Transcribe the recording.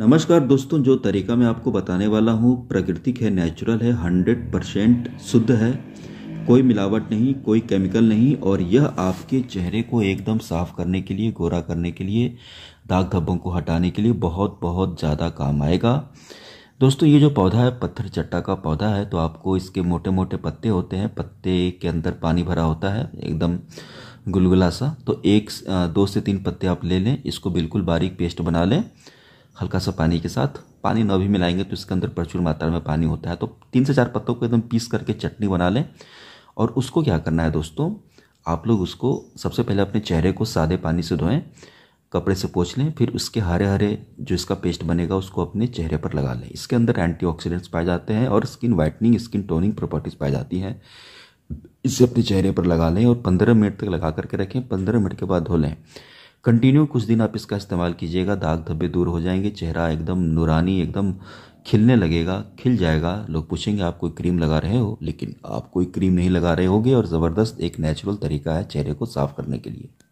नमस्कार दोस्तों जो तरीका मैं आपको बताने वाला हूँ प्राकृतिक है नेचुरल है हंड्रेड परसेंट शुद्ध है कोई मिलावट नहीं कोई केमिकल नहीं और यह आपके चेहरे को एकदम साफ करने के लिए गोरा करने के लिए दाग धब्बों को हटाने के लिए बहुत बहुत ज़्यादा काम आएगा दोस्तों ये जो पौधा है पत्थर चट्टा का पौधा है तो आपको इसके मोटे मोटे पत्ते होते हैं पत्ते के अंदर पानी भरा होता है एकदम गुलगुला सा तो एक दो से तीन पत्ते आप ले लें इसको बिल्कुल बारीक पेस्ट बना लें हल्का सा पानी के साथ पानी न भी मिलाएंगे तो इसके अंदर प्रचुर मात्रा में पानी होता है तो तीन से चार पत्तों को एकदम पीस करके चटनी बना लें और उसको क्या करना है दोस्तों आप लोग उसको सबसे पहले अपने चेहरे को सादे पानी से धोएं कपड़े से पोछ लें फिर उसके हरे हरे जो इसका पेस्ट बनेगा उसको अपने चेहरे पर लगा लें इसके अंदर एंटीऑक्सीडेंट्स पाए जाते हैं और skin whitening skin toning properties पाई जाती हैं इसे अपने चेहरे पर लगा लें और पंद्रह मिनट तक लगा करके रखें पंद्रह मिनट के बाद धो लें कंटिन्यू कुछ दिन आप इसका इस्तेमाल कीजिएगा दाग धब्बे दूर हो जाएंगे चेहरा एकदम नूरानी एकदम खिलने लगेगा खिल जाएगा लोग पूछेंगे आप कोई क्रीम लगा रहे हो लेकिन आप कोई क्रीम नहीं लगा रहे होगे और ज़बरदस्त एक नेचुरल तरीका है चेहरे को साफ करने के लिए